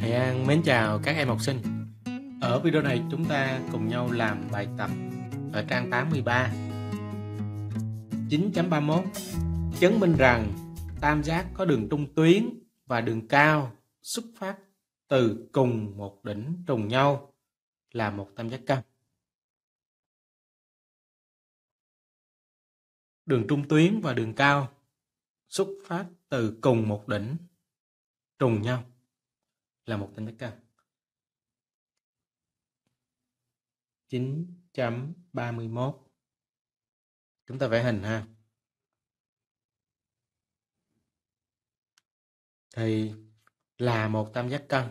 Thầy An mến chào các em học sinh Ở video này chúng ta cùng nhau làm bài tập ở trang 83 9.31 Chứng minh rằng tam giác có đường trung tuyến và đường cao xuất phát từ cùng một đỉnh trùng nhau là một tam giác cân. Đường trung tuyến và đường cao xuất phát từ cùng một đỉnh trùng nhau là một tính bất căn 9.31 chúng ta vẽ hình ha thì là một tam giác cân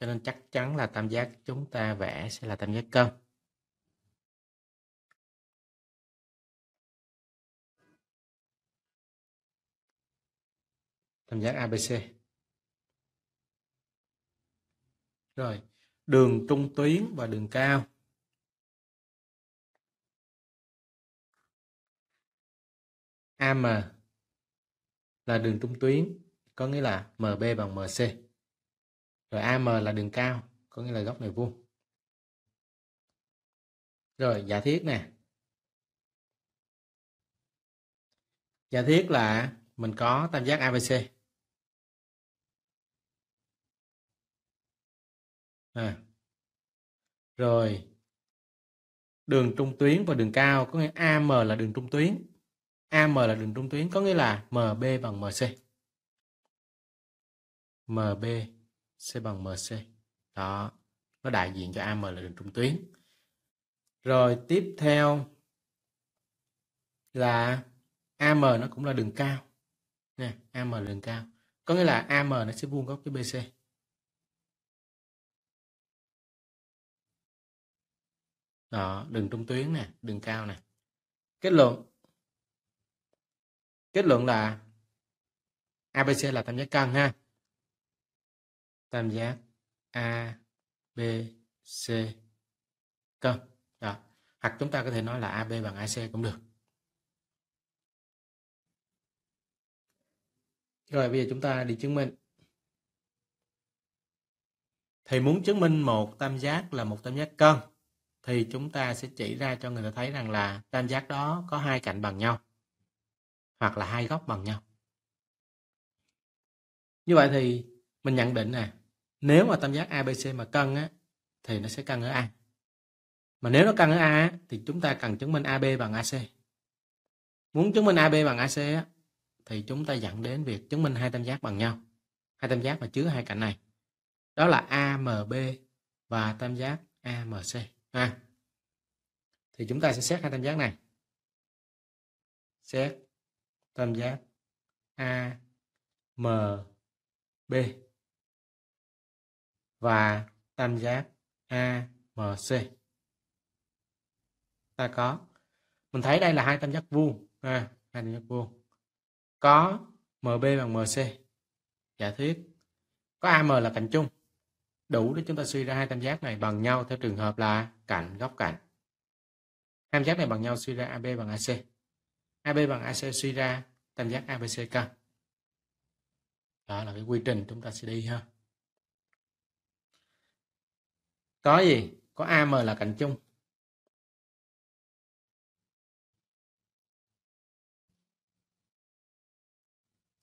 cho nên chắc chắn là tam giác chúng ta vẽ sẽ là tam giác cân tam giác ABC rồi đường trung tuyến và đường cao AM là đường trung tuyến có nghĩa là MB bằng MC rồi AM là đường cao có nghĩa là góc này vuông rồi giả thiết nè giả thiết là mình có tam giác ABC à. rồi đường trung tuyến và đường cao có nghĩa AM là đường trung tuyến AM là đường trung tuyến có nghĩa là MB bằng MC MB C bằng MC đó nó đại diện cho AM là đường trung tuyến rồi tiếp theo là AM nó cũng là đường cao nè AM là đường cao có nghĩa là AM nó sẽ vuông góc với BC đó, đường trung tuyến nè đường cao nè kết luận kết luận là abc là tam giác cân ha tam giác abc cân đó hoặc chúng ta có thể nói là ab bằng ac cũng được rồi bây giờ chúng ta đi chứng minh thì muốn chứng minh một tam giác là một tam giác cân thì chúng ta sẽ chỉ ra cho người ta thấy rằng là tam giác đó có hai cạnh bằng nhau hoặc là hai góc bằng nhau. Như vậy thì mình nhận định nè, nếu mà tam giác ABC mà cân á thì nó sẽ cân ở A. Mà nếu nó cân ở A thì chúng ta cần chứng minh AB bằng AC. Muốn chứng minh AB bằng AC á thì chúng ta dẫn đến việc chứng minh hai tam giác bằng nhau. Hai tam giác mà chứa hai cạnh này. Đó là AMB và tam giác AMC ha thì chúng ta sẽ xét hai tam giác này xét tam giác a m b và tam giác a m c ta có mình thấy đây là hai tam giác vuông ha hai tam giác vuông có mb bằng mc giả thuyết có am là cạnh chung đủ để chúng ta suy ra hai tam giác này bằng nhau theo trường hợp là cạnh góc cạnh hai tam giác này bằng nhau suy ra AB bằng AC AB bằng AC suy ra tam giác ABC cân. đó là cái quy trình chúng ta sẽ đi ha có gì có AM là cạnh chung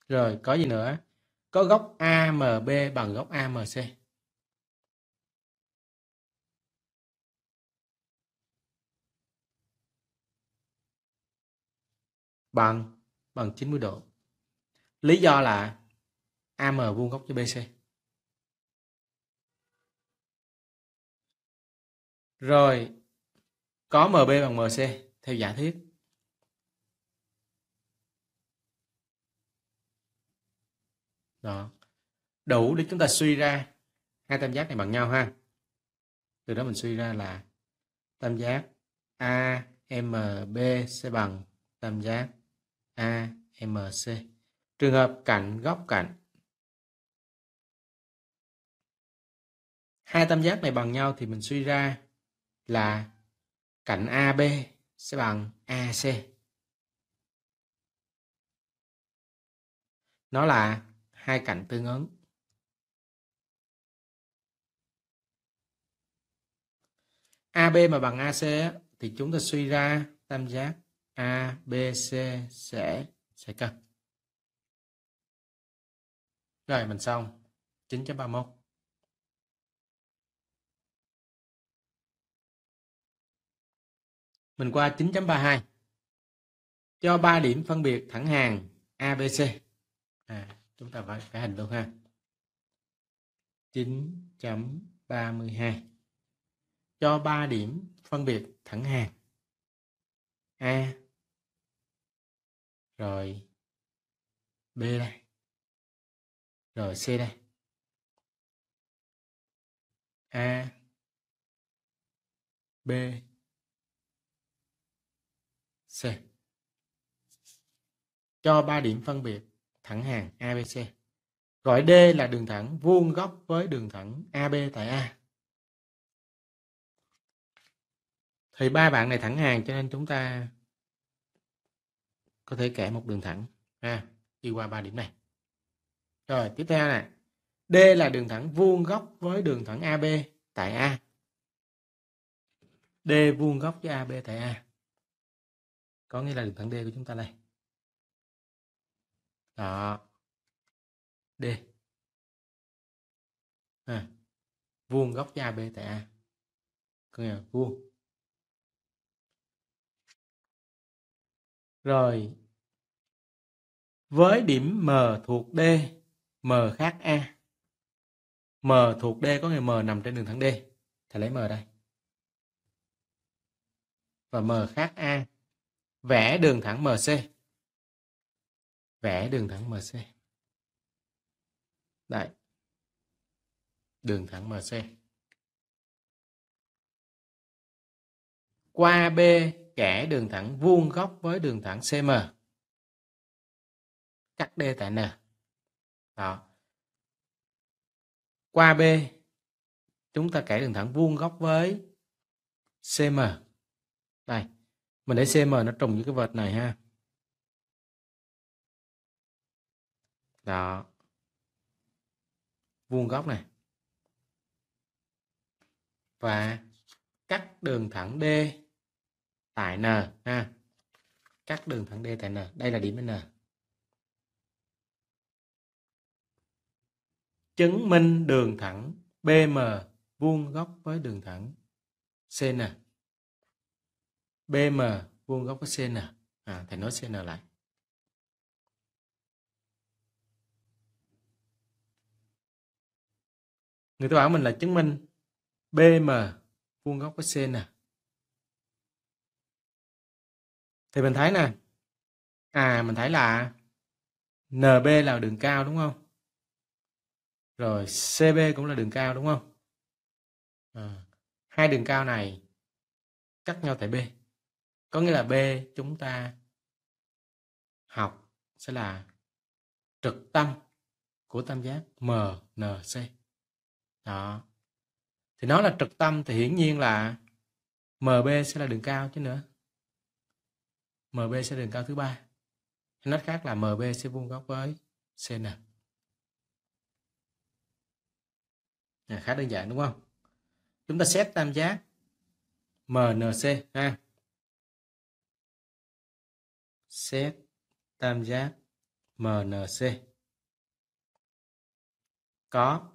rồi có gì nữa có góc AMB bằng góc AMC bằng bằng 90 độ. Lý do là AM vuông góc với BC. Rồi có MB bằng MC theo giả thuyết. Đó. Đủ để chúng ta suy ra hai tam giác này bằng nhau ha. Từ đó mình suy ra là tam giác AMB bằng tam giác A, M, C. Trường hợp cạnh góc cạnh. Hai tam giác này bằng nhau thì mình suy ra là cạnh AB sẽ bằng AC. Nó là hai cạnh tương ứng. AB mà bằng AC thì chúng ta suy ra tam giác A, B, C sẽ sẽ cân. Rồi mình xong 9.31. Mình qua 9.32. Cho 3 điểm phân biệt thẳng hàng ABC. À, chúng ta phải phải hành luôn ha. 9.32. Cho 3 điểm phân biệt thẳng hàng A rồi B này rồi C này A B C cho ba điểm phân biệt thẳng hàng ABC gọi D là đường thẳng vuông góc với đường thẳng AB tại A thì ba bạn này thẳng hàng cho nên chúng ta có thể kẻ một đường thẳng ha đi qua ba điểm này rồi tiếp theo này, D là đường thẳng vuông góc với đường thẳng AB tại A D vuông góc với AB tại A có nghĩa là đường thẳng D của chúng ta đây đó D à. vuông góc với AB tại A có nghĩa là vuông Rồi, với điểm M thuộc D, M khác A. M thuộc D có nghĩa M nằm trên đường thẳng D. Thầy lấy M đây. Và M khác A. Vẽ đường thẳng MC. Vẽ đường thẳng MC. Đây. Đường thẳng MC. Qua B kẻ đường thẳng vuông góc với đường thẳng CM cắt D tại N đó qua B chúng ta kẻ đường thẳng vuông góc với CM đây mình để CM nó trùng với cái vệt này ha đó vuông góc này và cắt đường thẳng D tại n ha cắt đường thẳng d tại n đây là điểm n chứng minh đường thẳng bm vuông góc với đường thẳng cn bm vuông góc với cn à, thầy nói cn lại người ta bảo mình là chứng minh bm vuông góc với cn thì mình thấy nè à mình thấy là NB là đường cao đúng không rồi CB cũng là đường cao đúng không à, hai đường cao này cắt nhau tại B có nghĩa là B chúng ta học sẽ là trực tâm của tam giác MNC đó thì nó là trực tâm thì hiển nhiên là MB sẽ là đường cao chứ nữa MB sẽ đường cao thứ ba. Nói khác là MB sẽ vuông góc với CN. À, khá đơn giản đúng không? Chúng ta xét tam giác MNC ha. Xét tam giác MNC. Có.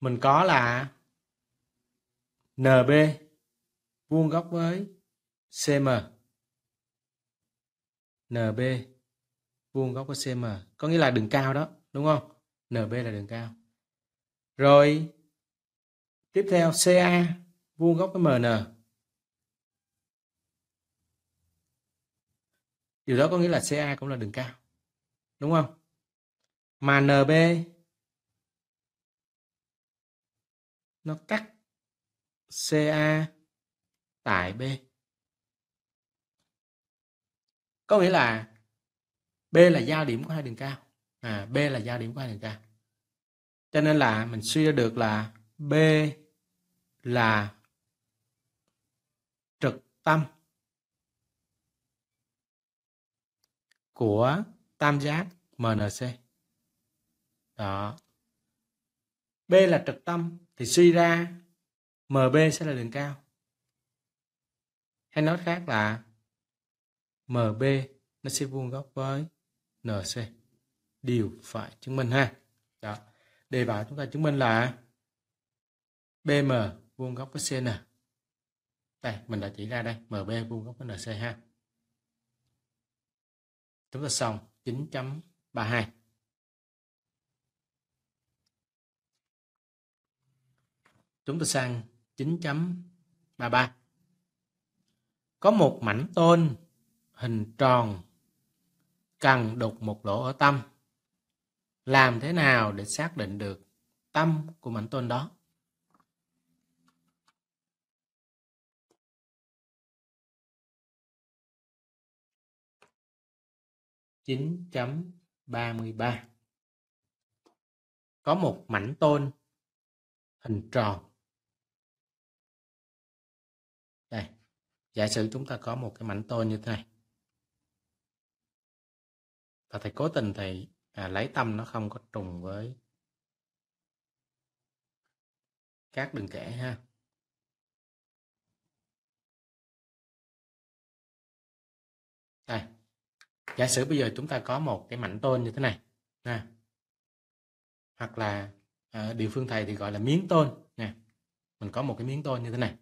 Mình có là NB vuông góc với CM NB vuông góc của CM có nghĩa là đường cao đó đúng không NB là đường cao rồi tiếp theo CA vuông góc với MN điều đó có nghĩa là CA cũng là đường cao đúng không mà NB nó cắt CA tại B có nghĩa là b là giao điểm của hai đường cao à b là giao điểm của hai đường cao cho nên là mình suy ra được là b là trực tâm của tam giác MNC. Đó. B là trực tâm thì suy ra MB sẽ là đường cao. Hay nói khác là MB nó sẽ vuông góc với NC điều phải chứng minh ha đó đề bài chúng ta chứng minh là BM vuông góc với CN đây mình đã chỉ ra đây MB vuông góc với NC ha chúng ta xong 9.32 chúng ta sang 9.33 có một mảnh tôn hình tròn cần đục một lỗ ở tâm làm thế nào để xác định được tâm của mảnh tôn đó chín chấm ba mươi ba có một mảnh tôn hình tròn đây giả sử chúng ta có một cái mảnh tôn như thế này và thầy cố tình thầy à, lấy tâm nó không có trùng với các đừng kể ha đây giả sử bây giờ chúng ta có một cái mảnh tôn như thế này nè hoặc là à, địa phương thầy thì gọi là miếng tôn nè mình có một cái miếng tôn như thế này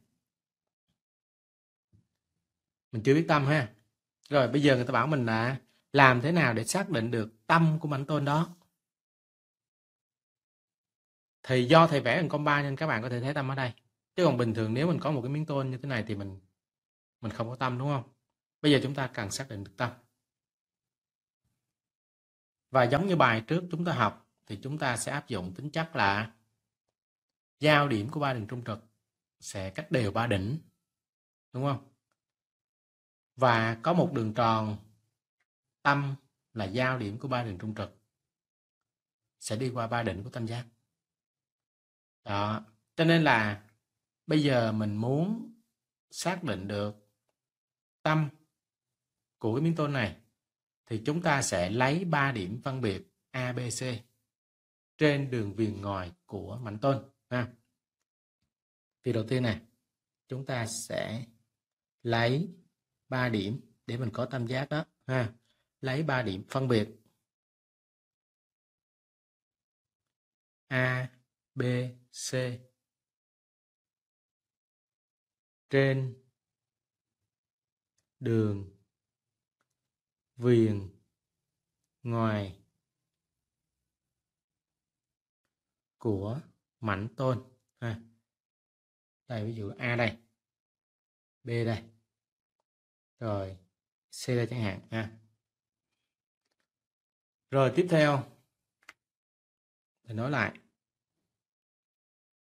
mình chưa biết tâm ha rồi bây giờ người ta bảo mình là làm thế nào để xác định được tâm của bản tôn đó thì do thầy vẽ bằng ba nên các bạn có thể thấy tâm ở đây chứ còn bình thường nếu mình có một cái miếng tôn như thế này thì mình mình không có tâm đúng không bây giờ chúng ta cần xác định được tâm và giống như bài trước chúng ta học thì chúng ta sẽ áp dụng tính chất là giao điểm của ba đường trung trực sẽ cách đều ba đỉnh đúng không và có một đường tròn tâm là giao điểm của ba đường trung trực sẽ đi qua ba đỉnh của tam giác đó cho nên là bây giờ mình muốn xác định được tâm của cái miếng tôn này thì chúng ta sẽ lấy ba điểm phân biệt A, B, C trên đường viền ngoài của mảnh tôn ha. Thì đầu tiên này, chúng ta sẽ lấy ba điểm để mình có tam giác đó ha lấy ba điểm phân biệt A, B, C. Trên đường viền ngoài của mảnh tôn ha. Đây ví dụ A đây. B đây. Rồi C đây chẳng hạn ha rồi tiếp theo để nói lại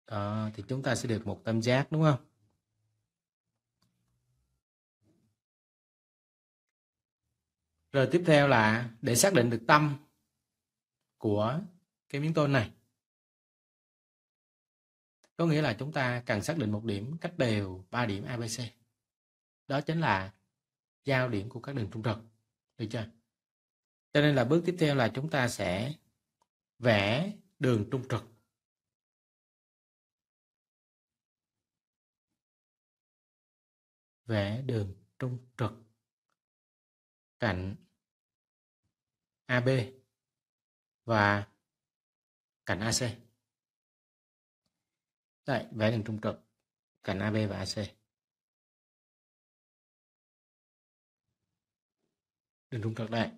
đó, thì chúng ta sẽ được một tam giác đúng không rồi tiếp theo là để xác định được tâm của cái miếng tôn này có nghĩa là chúng ta cần xác định một điểm cách đều ba điểm abc đó chính là giao điểm của các đường trung trực được chưa cho nên là bước tiếp theo là chúng ta sẽ vẽ đường trung trực. Vẽ đường trung trực cạnh AB và cạnh AC. Đây, vẽ đường trung trực cạnh AB và AC. Đường trung trực đây.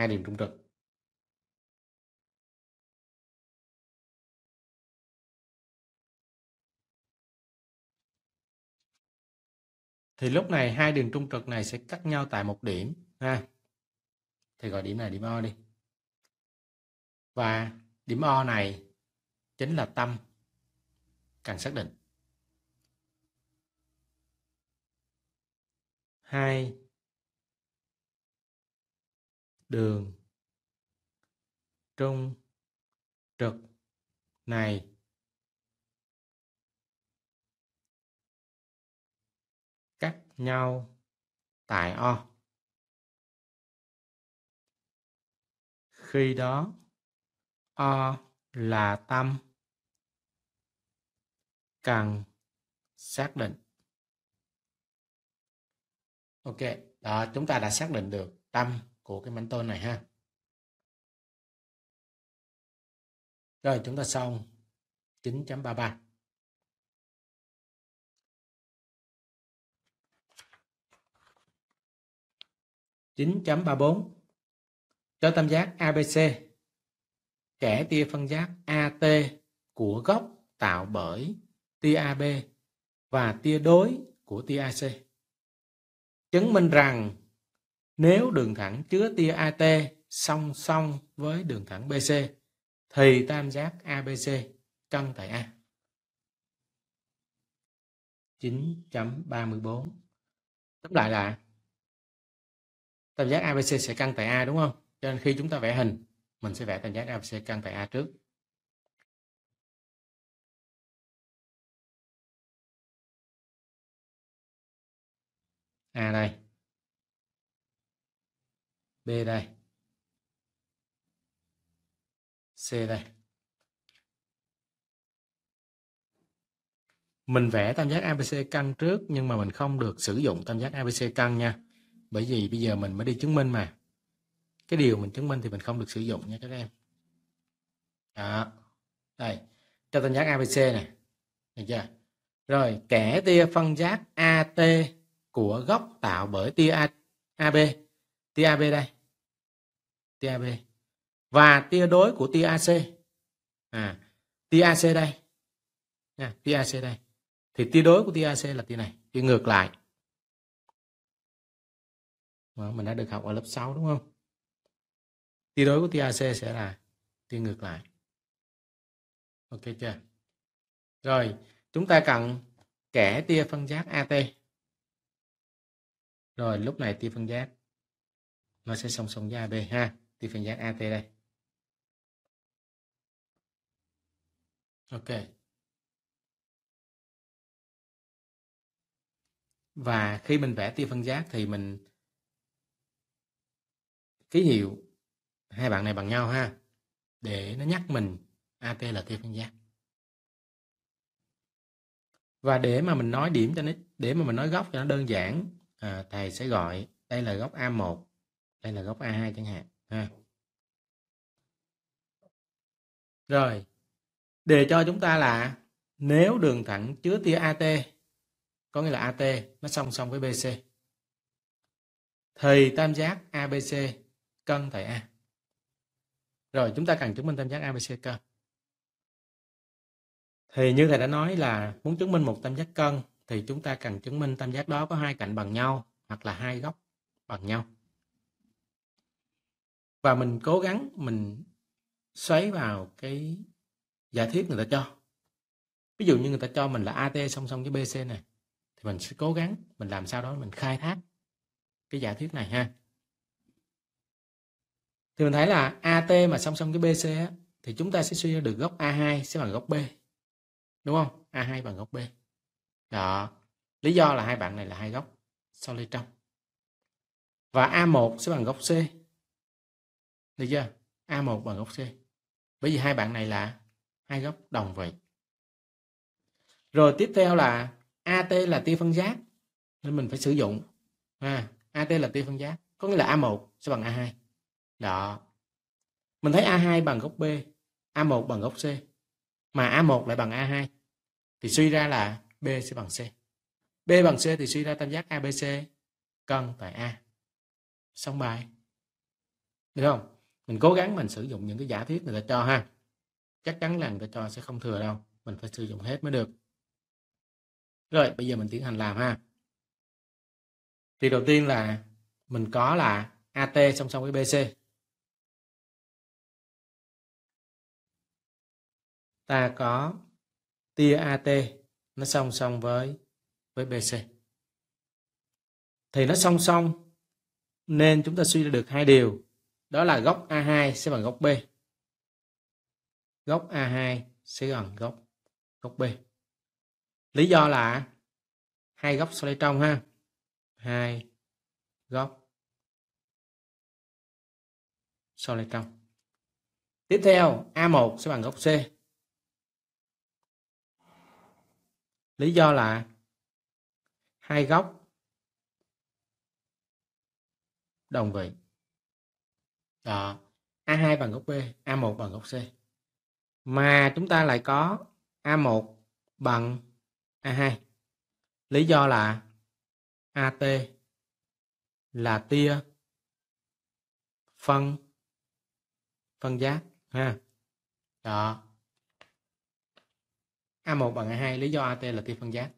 hai điểm trung trực thì lúc này hai đường trung trực này sẽ cắt nhau tại một điểm ha thì gọi điểm này điểm O đi và điểm O này chính là tâm cần xác định hai đường trung trực này cắt nhau tại o khi đó o là tâm cần xác định ok đó chúng ta đã xác định được tâm của cái mảnh tôn này ha rồi chúng ta xong 9.33 9.34 cho tam giác ABC kẻ tia phân giác AT của góc tạo bởi tia AB và tia đối của tia AC. Chứng minh rằng nếu đường thẳng chứa tia AT song song với đường thẳng BC thì tam giác ABC cân tại A. 9.34 Tóm lại là tam giác ABC sẽ cân tại A đúng không? Cho nên khi chúng ta vẽ hình mình sẽ vẽ tam giác ABC cân tại A trước. A đây. D đây C đây mình vẽ tam giác ABC căng trước nhưng mà mình không được sử dụng tam giác ABC căng nha bởi vì bây giờ mình mới đi chứng minh mà cái điều mình chứng minh thì mình không được sử dụng nha các em đó đây cho tam giác ABC này được chưa rồi kẻ tia phân giác AT của góc tạo bởi tia AB tia AB đây tia AB và tia đối của tia AC à tia AC đây nha tia AC đây thì tia đối của tia AC là tia này tia ngược lại Đó, mình đã được học ở lớp 6 đúng không tia đối của tia AC sẽ là tia ngược lại ok chưa rồi chúng ta cần kẻ tia phân giác AT rồi lúc này tia phân giác nó sẽ song song với AB ha từ phần dạng AT đây ok và khi mình vẽ tia phân giác thì mình ký hiệu hai bạn này bằng nhau ha để nó nhắc mình AT là tia phân giác và để mà mình nói điểm cho nó để mà mình nói góc cho nó đơn giản à, thầy sẽ gọi đây là góc A1 đây là góc A2 chẳng hạn ha. rồi đề cho chúng ta là nếu đường thẳng chứa tia AT có nghĩa là AT nó song song với BC thì tam giác ABC cân tại A rồi chúng ta cần chứng minh tam giác ABC cân thì như thầy đã nói là muốn chứng minh một tam giác cân thì chúng ta cần chứng minh tam giác đó có hai cạnh bằng nhau hoặc là hai góc bằng nhau và mình cố gắng mình xoáy vào cái giả thiết người ta cho ví dụ như người ta cho mình là AT song song với BC này thì mình sẽ cố gắng mình làm sao đó mình khai thác cái giả thuyết này ha thì mình thấy là AT mà song song với BC á, thì chúng ta sẽ suy ra được góc A2 sẽ bằng góc B đúng không A2 bằng góc B đó lý do là hai bạn này là hai góc sau lê trong và A1 sẽ bằng góc C được chưa? A1 bằng góc C. Bởi vì hai bạn này là hai góc đồng vị. Rồi tiếp theo là AT là tia phân giác. Nên mình phải sử dụng. À, AT là tia phân giác. Có nghĩa là A1 sẽ bằng A2. Đó. Mình thấy A2 bằng góc B. A1 bằng góc C. Mà A1 lại bằng A2. Thì suy ra là B sẽ bằng C. B bằng C thì suy ra tam giác ABC cân tại A. Xong bài. Được không? mình cố gắng mình sử dụng những cái giả thiết người ta cho ha chắc chắn là người ta cho sẽ không thừa đâu mình phải sử dụng hết mới được rồi bây giờ mình tiến hành làm ha thì đầu tiên là mình có là AT song song với BC ta có tia AT nó song song với với BC thì nó song song nên chúng ta suy ra được hai điều đó là góc A2 sẽ bằng góc B góc A2 sẽ bằng góc góc B lý do là hai góc sau đây trong ha hai góc sau đây trong tiếp theo A1 sẽ bằng góc C lý do là hai góc đồng vị đó ờ, A2 bằng góc B A1 bằng góc C mà chúng ta lại có A1 bằng A2 lý do là AT là tia phân phân giác ha đó A1 bằng A2 lý do AT là tia phân giác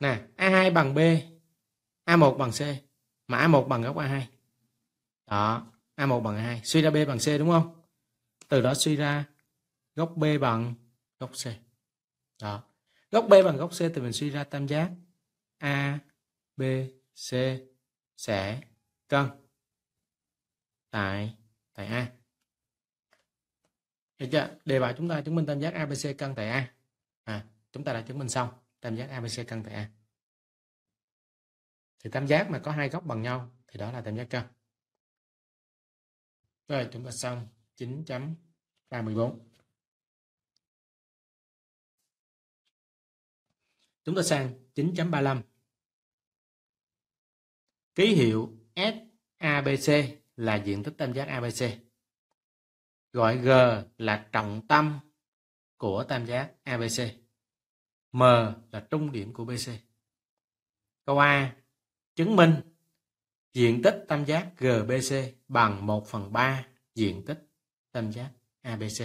nè A2 bằng B A1 bằng C mà A1 bằng góc A2 đó A1 bằng 2 suy ra B bằng C đúng không từ đó suy ra góc B bằng góc C đó góc B bằng góc C thì mình suy ra tam giác A B C sẽ cân tại tại A được chưa đề bài chúng ta chứng minh tam giác ABC cân tại A à, chúng ta đã chứng minh xong tam giác ABC cân tại A thì tam giác mà có hai góc bằng nhau thì đó là tam giác cân rồi chúng ta xong 9.34. Chúng ta sang 9.35. Ký hiệu SABC là diện tích tam giác ABC. Gọi G là trọng tâm của tam giác ABC. M là trung điểm của BC. Câu A chứng minh diện tích tam giác GBC bằng 1 phần 3 diện tích tam giác ABC.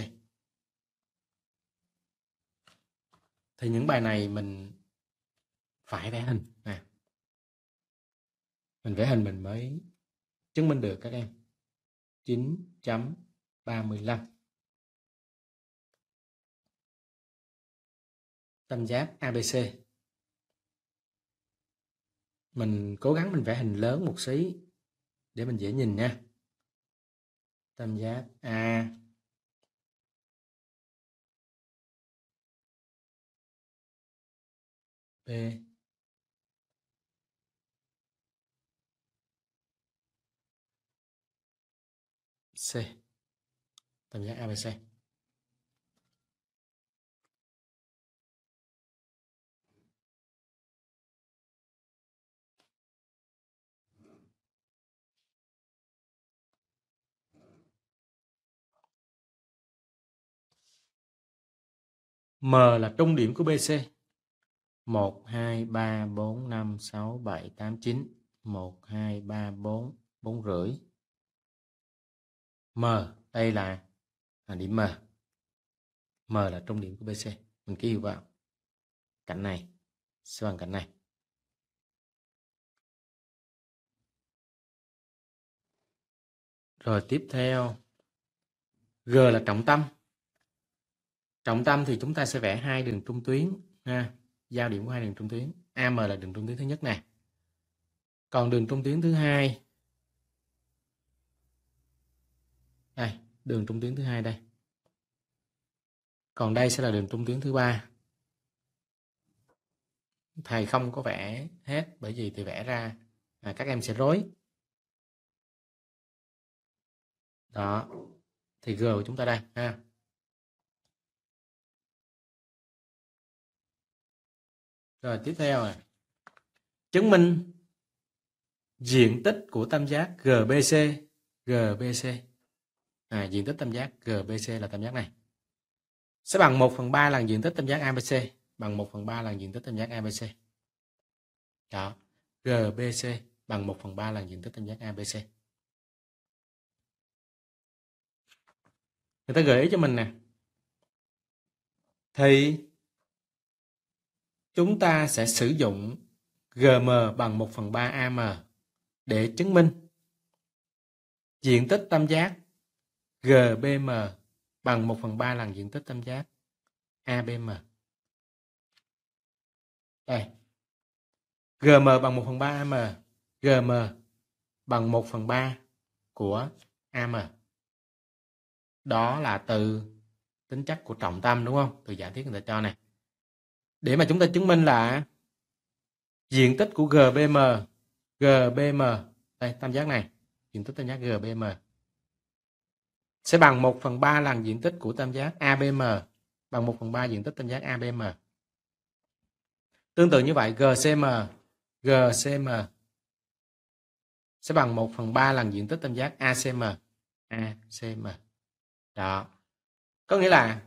Thì những bài này mình phải vẽ hình nè. À. Mình vẽ hình mình mới chứng minh được các em. 9.35 tam giác ABC mình cố gắng mình vẽ hình lớn một xí để mình dễ nhìn nha tam giác a b c tam giác abc M là trung điểm của BC. 1, 2, 3, 4, 5, 6, 7, 8, 9. 1, 2, 3, 4, 4 rưỡi. M, đây là à, điểm M. M là trung điểm của BC. Mình ký hiệu vào cạnh này. Sẽ bằng cạnh này. Rồi tiếp theo G là trọng tâm trọng tâm thì chúng ta sẽ vẽ hai đường trung tuyến ha giao điểm của hai đường trung tuyến am là đường trung tuyến thứ nhất này còn đường trung tuyến thứ hai đây đường trung tuyến thứ hai đây còn đây sẽ là đường trung tuyến thứ ba thầy không có vẽ hết bởi vì thì vẽ ra à, các em sẽ rối đó thì g của chúng ta đây ha rồi tiếp theo này chứng minh diện tích của tam giác GBC GBC à, diện tích tam giác GBC là tam giác này sẽ bằng 1 phần 3 lần diện tích tam giác ABC bằng 1 phần 3 lần diện tích tam giác ABC đó GBC bằng 1 phần 3 lần diện tích tam giác ABC người ta gợi ý cho mình nè thì chúng ta sẽ sử dụng GM bằng 1 phần 3 AM để chứng minh diện tích tam giác GBM bằng 1 phần 3 lần diện tích tam giác ABM. Đây. GM bằng 1 phần 3 AM. GM bằng 1 phần 3 của AM. Đó là từ tính chất của trọng tâm đúng không? Từ giả thiết người ta cho này để mà chúng ta chứng minh là diện tích của GBM GBM đây tam giác này diện tích tam giác GBM sẽ bằng 1 phần 3 lần diện tích của tam giác ABM bằng 1 phần 3 diện tích tam giác ABM tương tự như vậy GCM GCM sẽ bằng 1 phần 3 lần diện tích tam giác ACM ACM đó có nghĩa là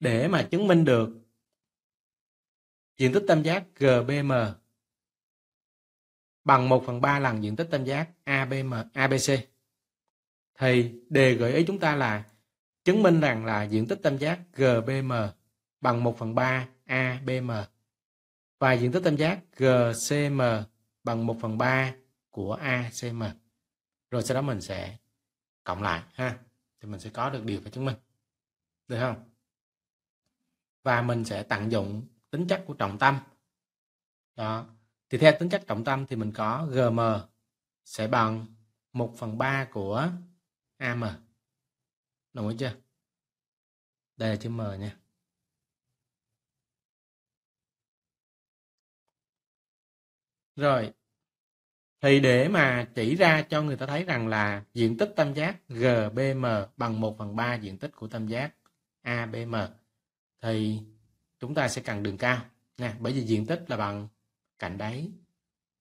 để mà chứng minh được diện tích tam giác GBM bằng 1 phần 3 lần diện tích tam giác ABM, ABC. Thì đề gợi ý chúng ta là chứng minh rằng là diện tích tam giác GBM bằng 1 phần 3 ABM và diện tích tam giác GCM bằng 1 phần 3 của ACM. Rồi sau đó mình sẽ cộng lại ha. Thì mình sẽ có được điều phải chứng minh. Được không? Và mình sẽ tận dụng tính chất của trọng tâm đó thì theo tính chất trọng tâm thì mình có gm sẽ bằng 1 phần 3 của am đúng ý chưa đây là chữ m nha rồi thì để mà chỉ ra cho người ta thấy rằng là diện tích tam giác GBM bằng 1 phần 3 diện tích của tam giác ABM thì chúng ta sẽ cần đường cao nha, bởi vì diện tích là bằng cạnh đáy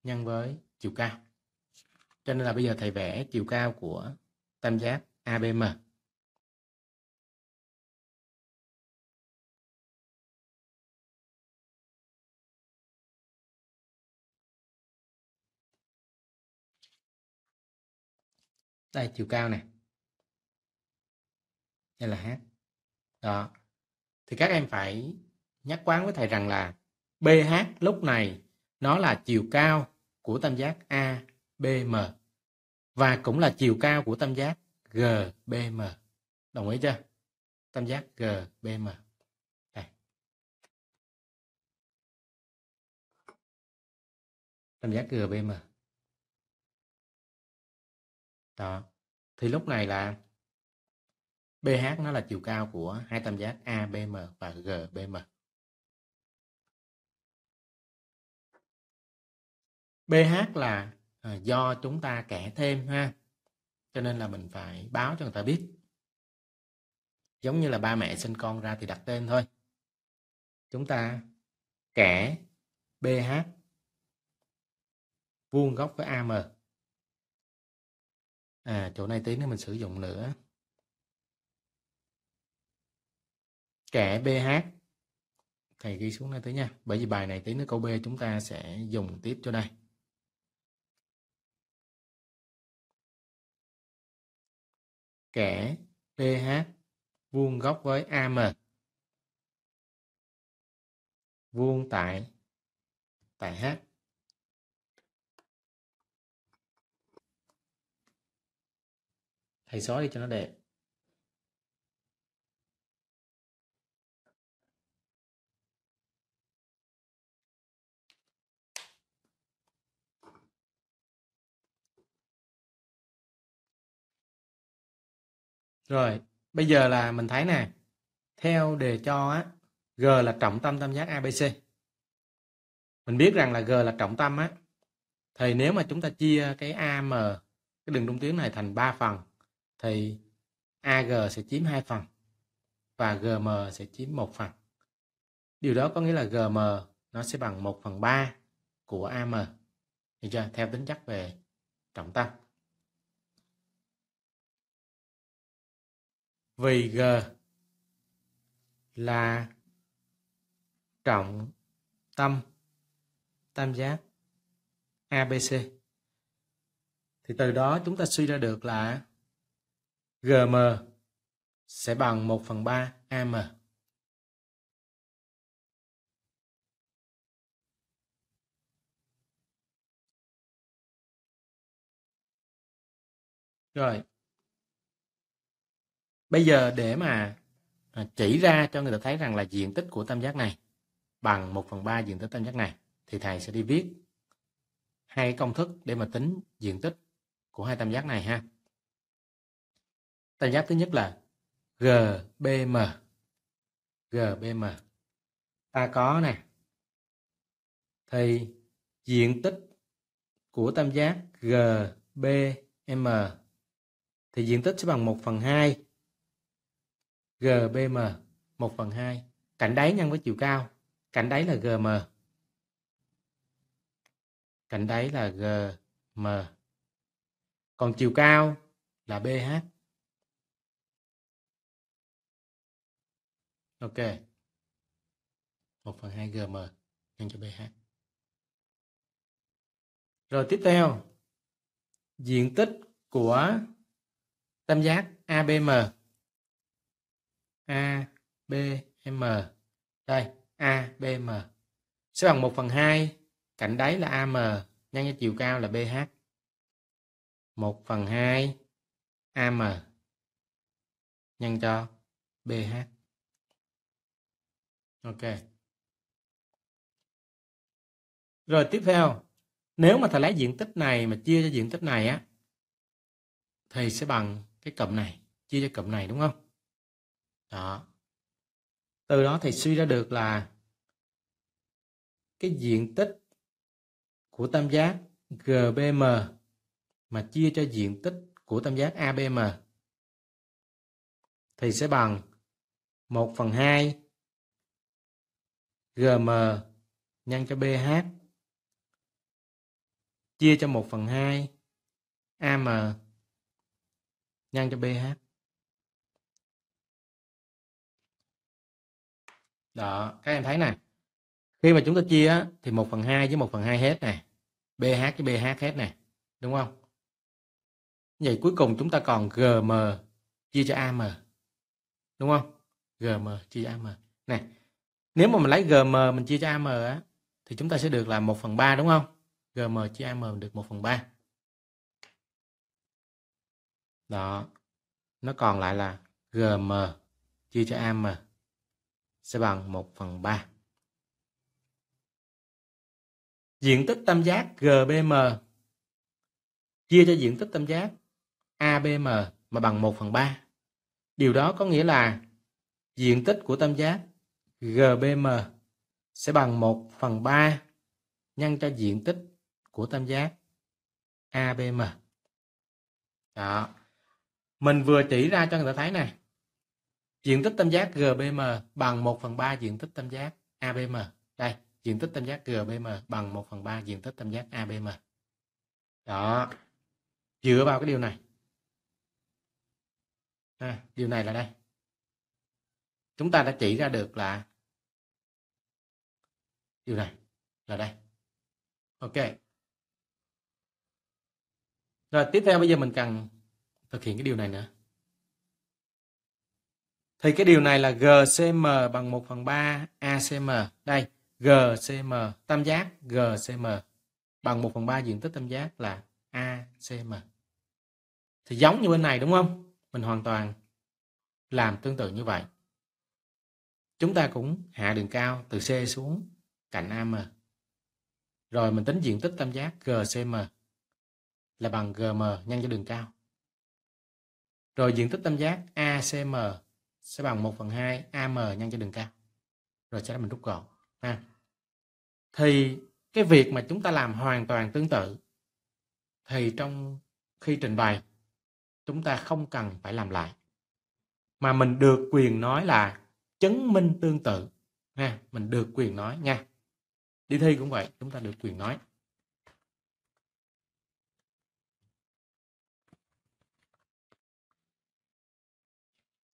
nhân với chiều cao cho nên là bây giờ thầy vẽ chiều cao của tam giác ABM đây chiều cao này đây là h đó thì các em phải nhắc quán với thầy rằng là BH lúc này nó là chiều cao của tam giác ABM và cũng là chiều cao của tam giác GBM. Đồng ý chưa? Tam giác GBM. Đây. Tam giác GBM. Đó. Thì lúc này là BH nó là chiều cao của hai tam giác ABM và GBM. BH là à, do chúng ta kẻ thêm ha. Cho nên là mình phải báo cho người ta biết. Giống như là ba mẹ sinh con ra thì đặt tên thôi. Chúng ta kẻ BH vuông góc với AM. À, chỗ này tí nữa mình sử dụng nữa. Kẻ BH thầy ghi xuống đây tí nha bởi vì bài này tí nữa câu b chúng ta sẽ dùng tiếp cho đây kẻ PH vuông góc với AM vuông tại tại H thầy xóa đi cho nó đẹp Rồi, bây giờ là mình thấy nè, theo đề cho á, G là trọng tâm tam giác ABC. Mình biết rằng là G là trọng tâm á, thì nếu mà chúng ta chia cái AM, cái đường trung tuyến này thành 3 phần, thì AG sẽ chiếm 2 phần và GM sẽ chiếm 1 phần. Điều đó có nghĩa là GM nó sẽ bằng 1 phần 3 của AM. Được chưa? Theo tính chất về trọng tâm. vì g là trọng tâm tam giác ABC. Thì từ đó chúng ta suy ra được là GM sẽ bằng 1 phần 3 AM. Rồi, bây giờ để mà à, chỉ ra cho người ta thấy rằng là diện tích của tam giác này bằng 1 phần 3 diện tích tam giác này thì thầy sẽ đi viết hai công thức để mà tính diện tích của hai tam giác này ha. Tam giác thứ nhất là GBM. GBM. Ta có nè. Thì diện tích của tam giác GBM thì diện tích sẽ bằng 1 phần 2 GBM 1 phần 2 cạnh đáy nhân với chiều cao cạnh đáy là GM cạnh đáy là GM còn chiều cao là BH Ok 1 phần 2 GM nhân cho BH rồi tiếp theo diện tích của tam giác ABM A, B, M. Đây, A, B, M. Sẽ bằng 1 phần 2, cạnh đáy là AM, nhân cho chiều cao là BH. 1 phần 2 AM nhân cho BH. Ok. Rồi tiếp theo, nếu mà thầy lấy diện tích này mà chia cho diện tích này á thì sẽ bằng cái cụm này, chia cho cụm này đúng không? đó từ đó thầy suy ra được là cái diện tích của tam giác GBM mà chia cho diện tích của tam giác ABM thì sẽ bằng 1 phần 2 GM nhân cho BH chia cho 1 phần 2 AM nhân cho BH. đó các em thấy này khi mà chúng ta chia thì 1 phần 2 với 1 phần 2 hết này BH với BH hết này đúng không vậy cuối cùng chúng ta còn GM chia cho AM đúng không GM chia cho AM này nếu mà mình lấy GM mình chia cho AM á thì chúng ta sẽ được là 1 phần 3 đúng không GM chia AM được 1 phần 3 đó nó còn lại là GM chia cho AM sẽ bằng 1 phần 3. Diện tích tam giác GBM chia cho diện tích tam giác ABM mà bằng 1 phần 3. Điều đó có nghĩa là diện tích của tam giác GBM sẽ bằng 1 phần 3 nhân cho diện tích của tam giác ABM. Đó. Mình vừa chỉ ra cho người ta thấy này diện tích tam giác GBM bằng 1 phần 3 diện tích tam giác ABM. Đây, diện tích tam giác GBM bằng 1 phần 3 diện tích tam giác ABM. Đó. Dựa vào cái điều này. À, điều này là đây. Chúng ta đã chỉ ra được là điều này là đây. Ok. Rồi tiếp theo bây giờ mình cần thực hiện cái điều này nữa thì cái điều này là GCM bằng 1 phần 3 ACM đây GCM tam giác GCM bằng 1 phần 3 diện tích tam giác là ACM thì giống như bên này đúng không mình hoàn toàn làm tương tự như vậy chúng ta cũng hạ đường cao từ C xuống cạnh AM rồi mình tính diện tích tam giác GCM là bằng GM nhân cho đường cao rồi diện tích tam giác ACM sẽ bằng 1 phần 2 AM nhân cho đường cao rồi sau đó mình rút gọn ha thì cái việc mà chúng ta làm hoàn toàn tương tự thì trong khi trình bày chúng ta không cần phải làm lại mà mình được quyền nói là chứng minh tương tự ha mình được quyền nói nha đi thi cũng vậy chúng ta được quyền nói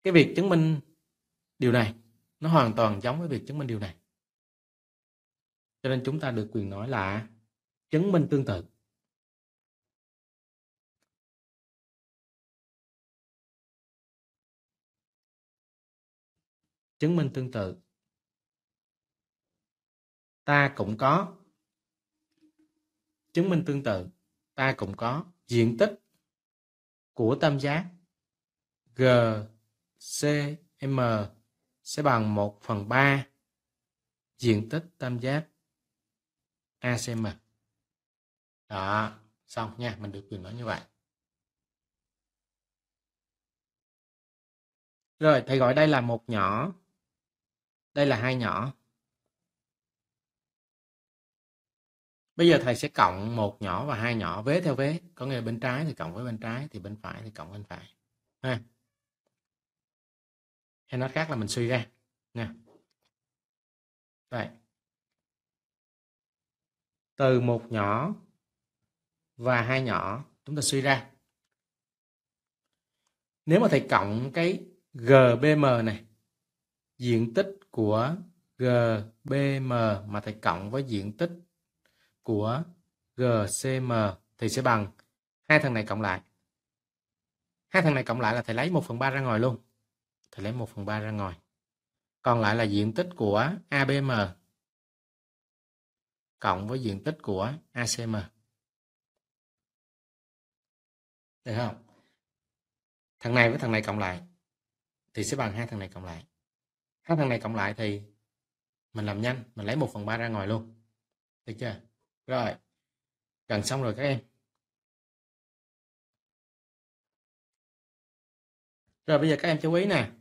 cái việc chứng minh điều này nó hoàn toàn giống với việc chứng minh điều này cho nên chúng ta được quyền nói là chứng minh tương tự chứng minh tương tự ta cũng có chứng minh tương tự ta cũng có diện tích của tam giác g CM sẽ bằng 1 phần 3 diện tích tam giác ACM. Đó, xong nha, mình được quyền nói như vậy. Rồi, thầy gọi đây là một nhỏ. Đây là hai nhỏ. Bây giờ thầy sẽ cộng một nhỏ và hai nhỏ vế theo vế, có nghĩa là bên trái thì cộng với bên trái thì bên phải thì cộng bên phải. Ha hay nói khác là mình suy ra nha đây từ một nhỏ và hai nhỏ chúng ta suy ra nếu mà thầy cộng cái GBM này diện tích của GBM mà thầy cộng với diện tích của GCM thì sẽ bằng hai thằng này cộng lại hai thằng này cộng lại là thầy lấy 1 phần 3 ra ngoài luôn thì lấy 1 phần 3 ra ngoài. Còn lại là diện tích của ABM cộng với diện tích của ACM. Được không? Thằng này với thằng này cộng lại thì sẽ bằng hai thằng này cộng lại. Hai thằng này cộng lại thì mình làm nhanh, mình lấy 1 phần 3 ra ngoài luôn. Được chưa? Rồi. Gần xong rồi các em. Rồi bây giờ các em chú ý nè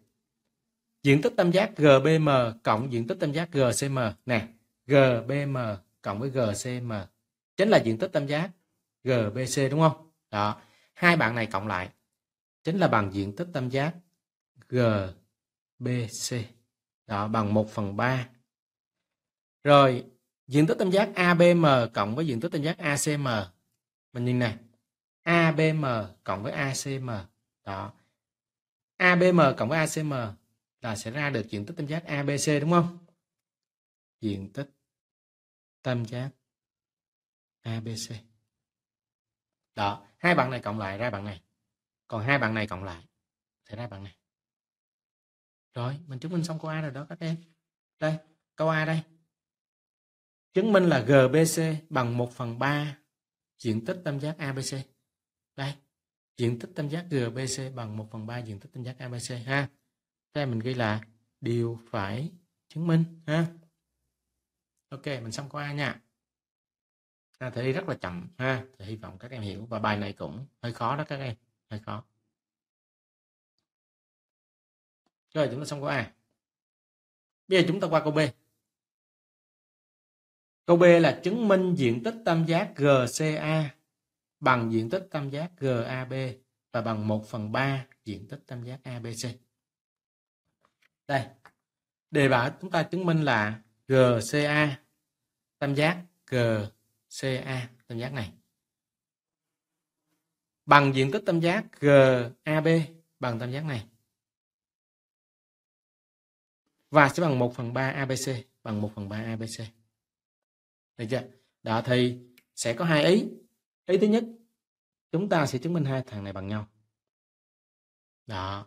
diện tích tam giác GBM cộng diện tích tam giác GCM nè GBM cộng với GCM chính là diện tích tam giác GBC đúng không đó hai bạn này cộng lại chính là bằng diện tích tam giác GBC đó bằng 1 phần 3 rồi diện tích tam giác ABM cộng với diện tích tam giác ACM mình nhìn này ABM cộng với ACM đó ABM cộng với ACM là sẽ ra được diện tích tam giác ABC đúng không? Diện tích tam giác ABC. Đó, hai bạn này cộng lại ra bạn này. Còn hai bạn này cộng lại sẽ ra bạn này. Rồi, mình chứng minh xong câu A rồi đó các em. Đây, câu A đây. Chứng minh là GBC bằng 1 phần 3 diện tích tam giác ABC. Đây, diện tích tam giác GBC bằng 1 phần 3 diện tích tam giác ABC ha đây mình ghi là điều phải chứng minh ha ok mình xong qua nha ta thể rất là chậm ha thì hy vọng các em hiểu và bài này cũng hơi khó đó các em hơi khó rồi chúng ta xong qua, a bây giờ chúng ta qua câu b câu b là chứng minh diện tích tam giác gca bằng diện tích tam giác gab và bằng 1 phần 3 diện tích tam giác abc đây đề bảo chúng ta chứng minh là GCA tam giác GCA tam giác này bằng diện tích tam giác GAB bằng tam giác này và sẽ bằng 1 phần 3 ABC bằng 1 phần 3 ABC được chưa đó thì sẽ có hai ý ý thứ nhất chúng ta sẽ chứng minh hai thằng này bằng nhau đó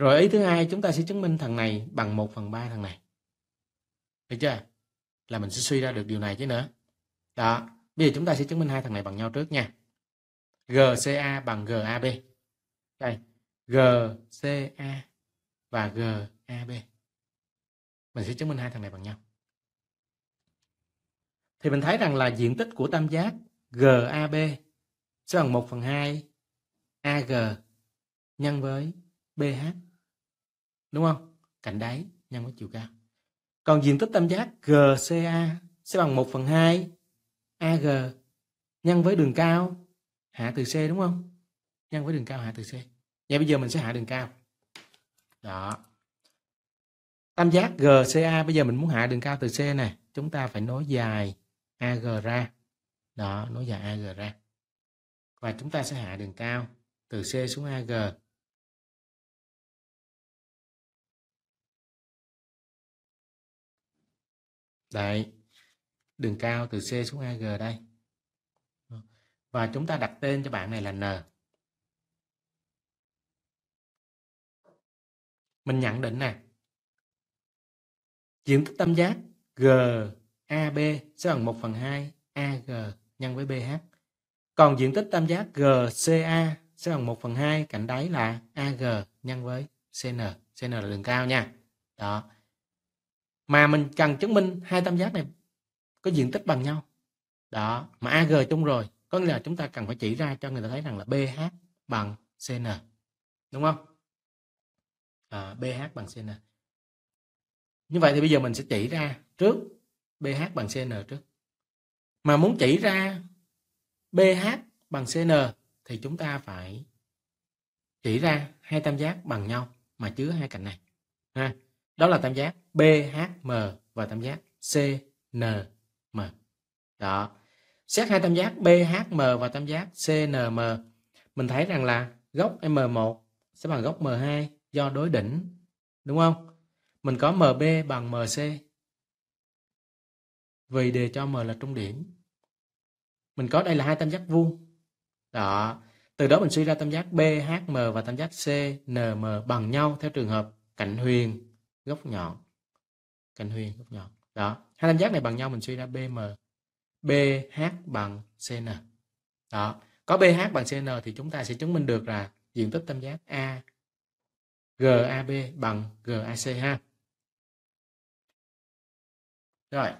rồi ý thứ hai chúng ta sẽ chứng minh thằng này bằng 1 phần 3 thằng này được chưa là mình sẽ suy ra được điều này chứ nữa đó bây giờ chúng ta sẽ chứng minh hai thằng này bằng nhau trước nha GCA bằng GAB đây GCA và GAB mình sẽ chứng minh hai thằng này bằng nhau thì mình thấy rằng là diện tích của tam giác GAB sẽ bằng 1 phần 2 AG nhân với BH đúng không cạnh đáy nhân với chiều cao còn diện tích tam giác GCA sẽ bằng 1 phần 2 AG nhân với đường cao hạ từ C đúng không nhân với đường cao hạ từ C vậy bây giờ mình sẽ hạ đường cao đó tam giác GCA bây giờ mình muốn hạ đường cao từ C này chúng ta phải nối dài AG ra đó nối dài AG ra và chúng ta sẽ hạ đường cao từ C xuống AG đấy đường cao từ C xuống AG đây và chúng ta đặt tên cho bạn này là N mình nhận định nè diện tích tam giác GAB sẽ bằng 1 phần 2 AG nhân với BH còn diện tích tam giác GCA sẽ bằng 1 phần 2 cạnh đáy là AG nhân với CN CN là đường cao nha đó mà mình cần chứng minh hai tam giác này có diện tích bằng nhau đó mà ag chung rồi có nghĩa là chúng ta cần phải chỉ ra cho người ta thấy rằng là bh bằng cn đúng không à, bh bằng cn như vậy thì bây giờ mình sẽ chỉ ra trước bh bằng cn trước mà muốn chỉ ra bh bằng cn thì chúng ta phải chỉ ra hai tam giác bằng nhau mà chứa hai cạnh này ha đó là tam giác BHM và tam giác CNM đó xét hai tam giác BHM và tam giác CNM mình thấy rằng là góc M1 sẽ bằng góc M2 do đối đỉnh đúng không mình có MB bằng MC vì đề cho M là trung điểm mình có đây là hai tam giác vuông đó từ đó mình suy ra tam giác BHM và tam giác CNM bằng nhau theo trường hợp cạnh huyền góc nhọn cạnh huyền góc nhọn đó hai tam giác này bằng nhau mình suy ra bm bh bằng cn đó có bh bằng cn thì chúng ta sẽ chứng minh được là diện tích tam giác a gab bằng gac ha rồi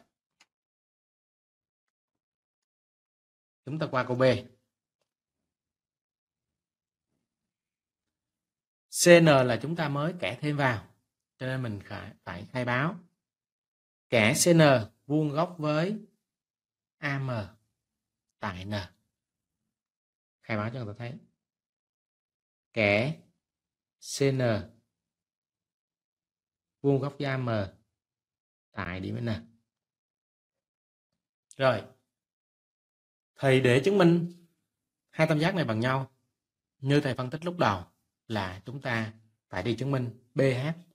chúng ta qua câu b cn là chúng ta mới kẻ thêm vào cho nên mình phải, phải khai báo kẻ CN vuông góc với AM tại N khai báo cho người ta thấy kẻ CN vuông góc với AM tại điểm N rồi thì để chứng minh hai tam giác này bằng nhau như thầy phân tích lúc đầu là chúng ta phải đi chứng minh BH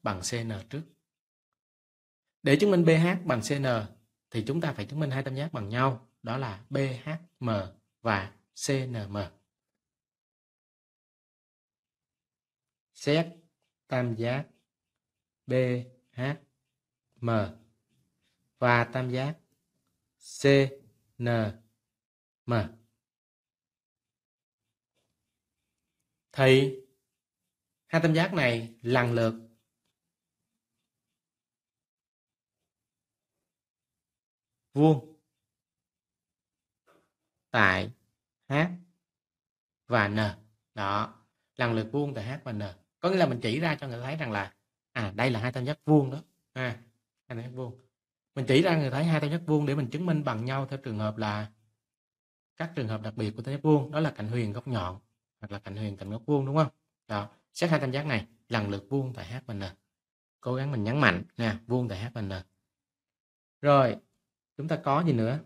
bằng CN trước. Để chứng minh BH bằng CN thì chúng ta phải chứng minh hai tam giác bằng nhau, đó là BHM và CNM. Xét tam giác BHM và tam giác CNM. Thì hai tam giác này lần lượt vuông tại h và n đó lần lượt vuông tại h và n có nghĩa là mình chỉ ra cho người thấy rằng là à đây là hai tam giác vuông đó à, hai tam giác vuông mình chỉ ra người thấy hai tam giác vuông để mình chứng minh bằng nhau theo trường hợp là các trường hợp đặc biệt của tam giác vuông đó là cạnh huyền góc nhọn hoặc là cạnh huyền cạnh góc vuông đúng không đó xét hai tam giác này lần lượt vuông tại h và n cố gắng mình nhấn mạnh nè vuông tại h và n rồi chúng ta có gì nữa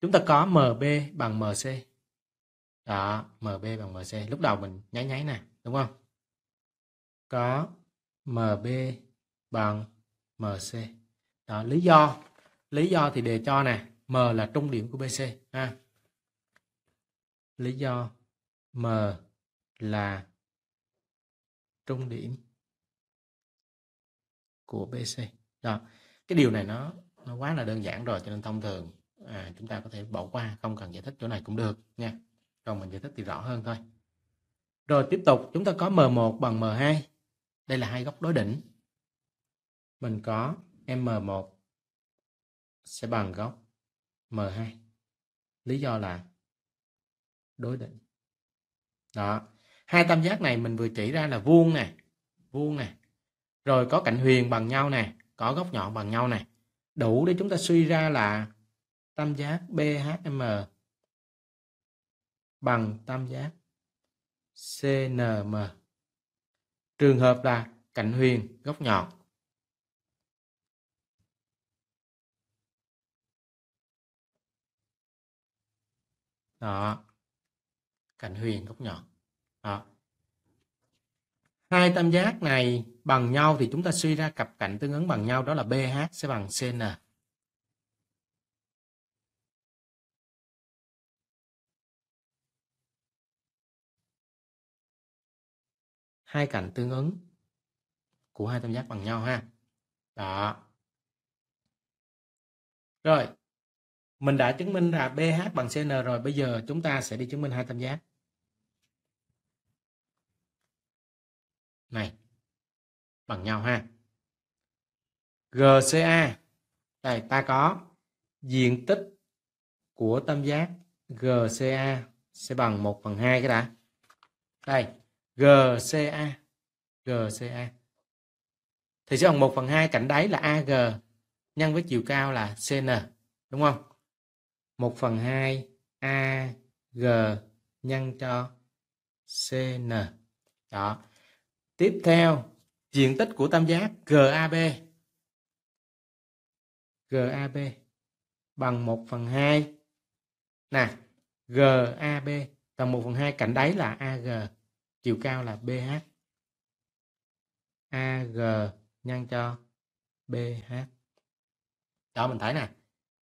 chúng ta có mb bằng mc đó mb bằng mc lúc đầu mình nháy nháy nè đúng không có mb bằng mc đó lý do lý do thì đề cho nè m là trung điểm của bc ha lý do m là trung điểm của BC. Đó. Cái điều này nó nó quá là đơn giản rồi cho nên thông thường à, chúng ta có thể bỏ qua không cần giải thích chỗ này cũng được nha. Còn mình giải thích thì rõ hơn thôi. Rồi tiếp tục chúng ta có M1 bằng M2. Đây là hai góc đối đỉnh. Mình có M1 sẽ bằng góc M2. Lý do là đối đỉnh. Đó hai tam giác này mình vừa chỉ ra là vuông này vuông này rồi có cạnh huyền bằng nhau này có góc nhọn bằng nhau này đủ để chúng ta suy ra là tam giác BHM bằng tam giác CNM trường hợp là cạnh huyền góc nhọn đó cạnh huyền góc nhọn đó. hai tam giác này bằng nhau thì chúng ta suy ra cặp cạnh tương ứng bằng nhau đó là BH sẽ bằng CN hai cạnh tương ứng của hai tam giác bằng nhau ha đó rồi mình đã chứng minh là BH bằng CN rồi bây giờ chúng ta sẽ đi chứng minh hai tam giác này bằng nhau ha GCA đây ta có diện tích của tam giác GCA sẽ bằng 1 phần 2 cái đã đây GCA GCA thì sẽ bằng 1 phần 2 cạnh đáy là AG nhân với chiều cao là CN đúng không 1 phần 2 AG nhân cho CN đó Tiếp theo, diện tích của tam giác GAB GAB bằng 1 phần 2. Nè, GAB bằng 1 phần 2 cạnh đáy là AG, chiều cao là BH. AG nhân cho BH. Đó mình thấy nè.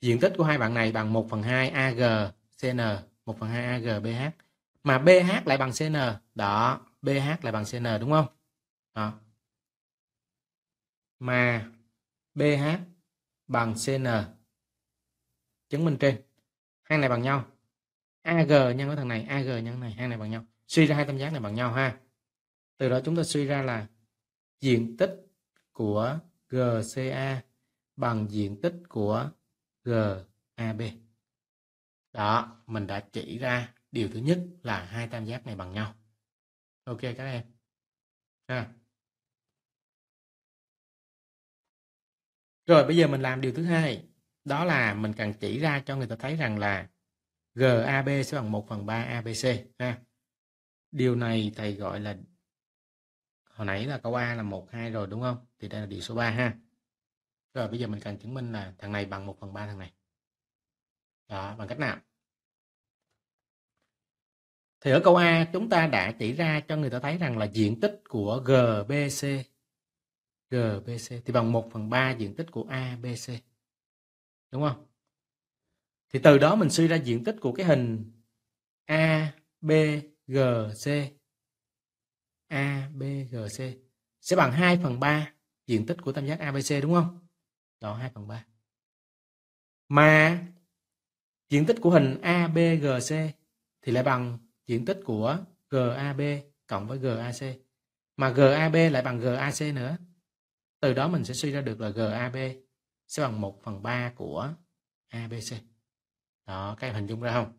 Diện tích của hai bạn này bằng 1 phần 2 AG CN, 1 phần 2 AG BH. Mà BH lại bằng CN. Đó, BH là bằng CN đúng không? Đó. Mà BH bằng CN chứng minh trên. Hai này bằng nhau. AG nhân với thằng này, AG nhân này, hai này bằng nhau. Suy ra hai tam giác này bằng nhau ha. Từ đó chúng ta suy ra là diện tích của GCA bằng diện tích của GAB. Đó, mình đã chỉ ra điều thứ nhất là hai tam giác này bằng nhau ok các em à. rồi bây giờ mình làm điều thứ hai đó là mình cần chỉ ra cho người ta thấy rằng là GAB sẽ bằng 1 phần 3 ABC ha. Điều này thầy gọi là hồi nãy là câu A là 1 2 rồi đúng không? Thì đây là điều số 3 ha. Rồi bây giờ mình cần chứng minh là thằng này bằng 1 phần 3 thằng này. Đó, bằng cách nào? Thì ở câu A chúng ta đã chỉ ra cho người ta thấy rằng là diện tích của GBC GBC thì bằng 1 phần 3 diện tích của ABC. Đúng không? Thì từ đó mình suy ra diện tích của cái hình ABGC ABGC sẽ bằng 2 phần 3 diện tích của tam giác ABC đúng không? Đó 2 phần 3. Mà diện tích của hình ABGC thì lại bằng diện tích của GAB cộng với GAC mà GAB lại bằng GAC nữa từ đó mình sẽ suy ra được là GAB sẽ bằng 1 phần 3 của ABC đó các em hình dung ra không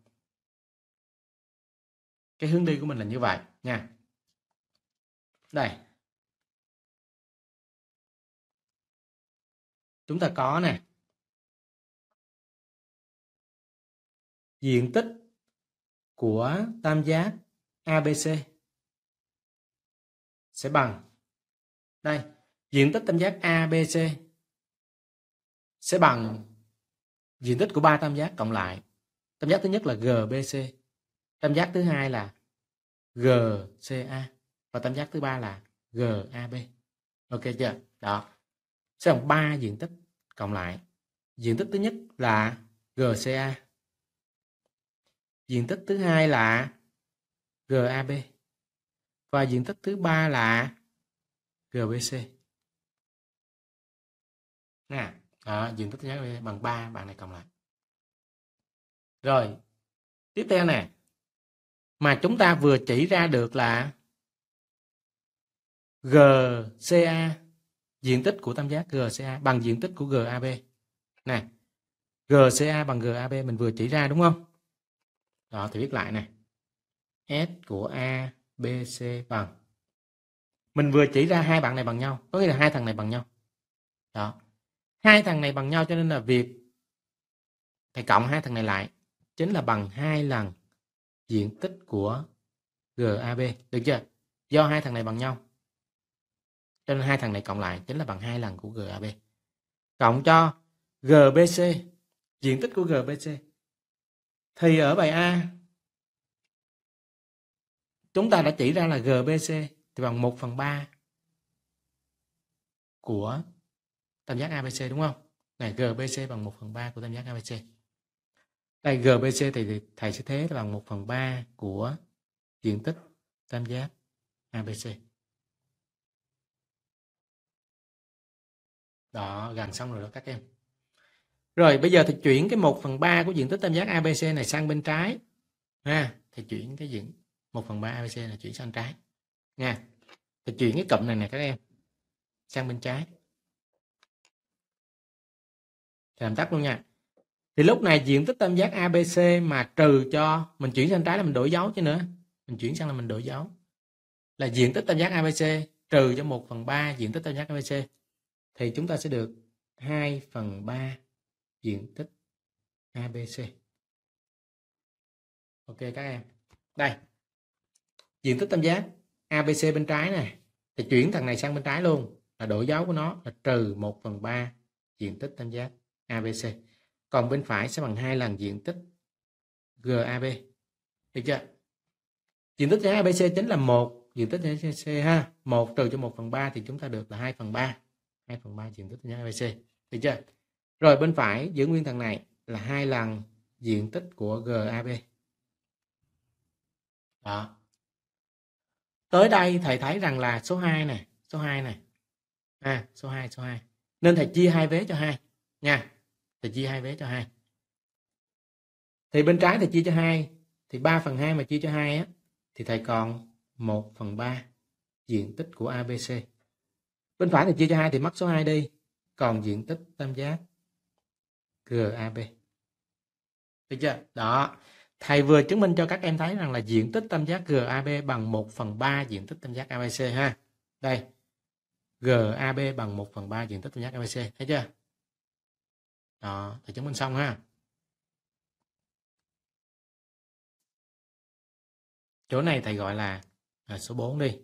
cái hướng đi của mình là như vậy nha đây chúng ta có nè diện tích của tam giác ABC sẽ bằng đây diện tích tam giác ABC sẽ bằng diện tích của ba tam giác cộng lại tam giác thứ nhất là GBC tam giác thứ hai là GCA và tam giác thứ ba là GAB ok chưa đó sẽ bằng ba diện tích cộng lại diện tích thứ nhất là GCA diện tích thứ hai là GAB và diện tích thứ ba là GBC. Nè, à, diện tích giá bằng 3, bạn này cộng lại. Rồi, tiếp theo nè. Mà chúng ta vừa chỉ ra được là GCA diện tích của tam giác GCA bằng diện tích của GAB. Nè. GCA bằng GAB mình vừa chỉ ra đúng không? đó thì viết lại này s của a b c bằng mình vừa chỉ ra hai bạn này bằng nhau có nghĩa là hai thằng này bằng nhau đó hai thằng này bằng nhau cho nên là việc thầy cộng hai thằng này lại chính là bằng hai lần diện tích của GAB được chưa do hai thằng này bằng nhau cho nên hai thằng này cộng lại chính là bằng hai lần của GAB cộng cho GBC diện tích của GBC thì ở bài A chúng ta đã chỉ ra là GBC thì bằng 1 phần 3 của tam giác ABC đúng không? Này GBC bằng 1 phần 3 của tam giác ABC. Đây GBC thì thầy sẽ thế là bằng 1 phần 3 của diện tích tam giác ABC. Đó, gần xong rồi đó các em. Rồi bây giờ thì chuyển cái 1 phần 3 của diện tích tam giác ABC này sang bên trái. Ha, thì chuyển cái diện 1 phần 3 ABC này chuyển sang trái. Nha. Thì chuyển cái cụm này nè các em sang bên trái. Thì làm tắt luôn nha. Thì lúc này diện tích tam giác ABC mà trừ cho mình chuyển sang trái là mình đổi dấu chứ nữa. Mình chuyển sang là mình đổi dấu. Là diện tích tam giác ABC trừ cho 1 phần 3 diện tích tam giác ABC thì chúng ta sẽ được 2 phần 3 diện tích ABC ok các em đây diện tích tam giác ABC bên trái này thì chuyển thằng này sang bên trái luôn là độ dấu của nó là trừ 1 phần 3 diện tích tam giác ABC còn bên phải sẽ bằng hai lần diện tích GAB được chưa diện tích ABC chính là một diện tích ABC ha 1 trừ cho 1 phần 3 thì chúng ta được là 2 phần 3 2 phần 3 diện tích tam giác ABC được chưa rồi bên phải giữ nguyên thằng này là hai lần diện tích của GAB. Đó. Tới đây thầy thấy rằng là số 2 này, số 2 này. À, số 2, số 2. Nên thầy chia hai vế cho hai nha. Thầy chia hai vế cho hai. Thì bên trái thầy chia cho hai thì 3 phần 2 mà chia cho hai á thì thầy còn 1 phần 3 diện tích của ABC. Bên phải thầy chia cho hai thì mất số 2 đi, còn diện tích tam giác GAB được chưa đó thầy vừa chứng minh cho các em thấy rằng là diện tích tam giác GAB bằng 1 phần 3 diện tích tam giác ABC ha đây GAB bằng 1 phần 3 diện tích tam giác ABC thấy chưa đó thầy chứng minh xong ha chỗ này thầy gọi là à, số 4 đi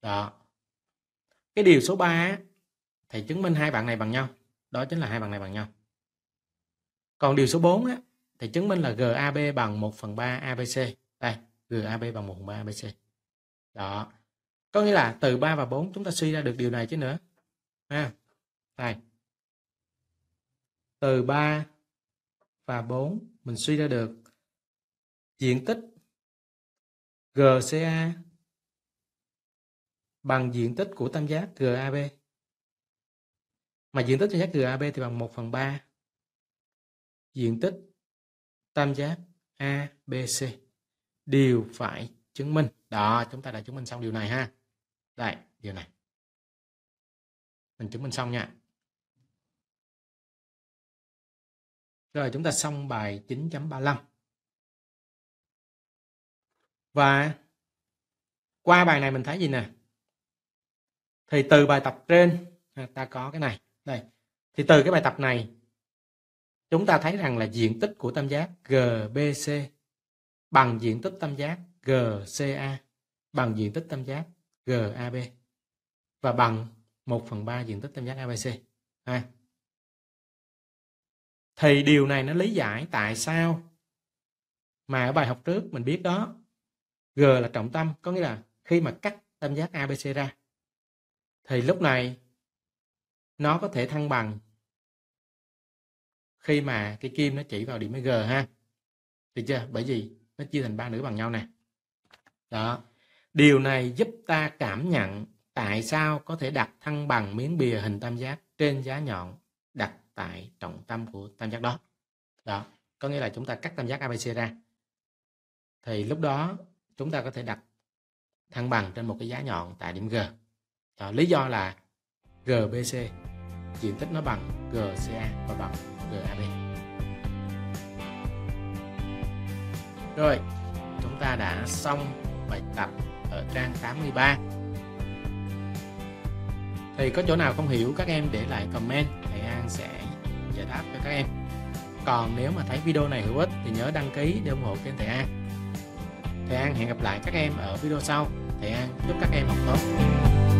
đó cái điều số 3 thầy chứng minh hai bạn này bằng nhau đó chính là hai bạn này bằng nhau còn điều số 4 á, thì chứng minh là GAB bằng 1 phần 3 ABC. Đây, GAB bằng 1 phần 3 ABC. Đó. Có nghĩa là từ 3 và 4 chúng ta suy ra được điều này chứ nữa. Ha. Đây. Từ 3 và 4 mình suy ra được diện tích GCA bằng diện tích của tam giác GAB. Mà diện tích tam giác GAB thì bằng 1 phần 3 diện tích tam giác ABC đều phải chứng minh. Đó, chúng ta đã chứng minh xong điều này ha. Đây, điều này. Mình chứng minh xong nha. Rồi chúng ta xong bài 9.35. Và qua bài này mình thấy gì nè? Thì từ bài tập trên à, ta có cái này. Đây. Thì từ cái bài tập này chúng ta thấy rằng là diện tích của tam giác GBC bằng diện tích tam giác GCA bằng diện tích tam giác GAB và bằng 1 phần 3 diện tích tam giác ABC. À. Thì điều này nó lý giải tại sao mà ở bài học trước mình biết đó G là trọng tâm, có nghĩa là khi mà cắt tam giác ABC ra thì lúc này nó có thể thăng bằng khi mà cái kim nó chỉ vào điểm g ha được chưa bởi vì nó chia thành ba nửa bằng nhau nè đó điều này giúp ta cảm nhận tại sao có thể đặt thăng bằng miếng bìa hình tam giác trên giá nhọn đặt tại trọng tâm của tam giác đó đó có nghĩa là chúng ta cắt tam giác abc ra thì lúc đó chúng ta có thể đặt thăng bằng trên một cái giá nhọn tại điểm g đó, lý do là gbc diện tích nó bằng gca và bằng GAB rồi chúng ta đã xong bài tập ở trang 83 thì có chỗ nào không hiểu các em để lại comment thầy An sẽ giải đáp cho các em còn nếu mà thấy video này hữu ích thì nhớ đăng ký để ủng hộ kênh thầy An thầy An hẹn gặp lại các em ở video sau thầy An chúc các em học tốt